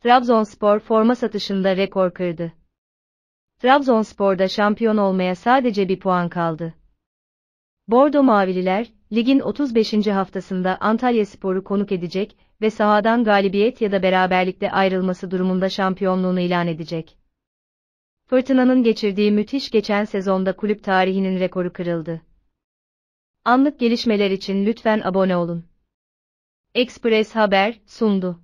Trabzonspor forma satışında rekor kırdı. Trabzonspor'da şampiyon olmaya sadece bir puan kaldı. Bordo Mavililer, ligin 35. haftasında Antalya Spor'u konuk edecek ve sahadan galibiyet ya da beraberlikte ayrılması durumunda şampiyonluğunu ilan edecek. Fırtınanın geçirdiği müthiş geçen sezonda kulüp tarihinin rekoru kırıldı. Anlık gelişmeler için lütfen abone olun. Express Haber sundu.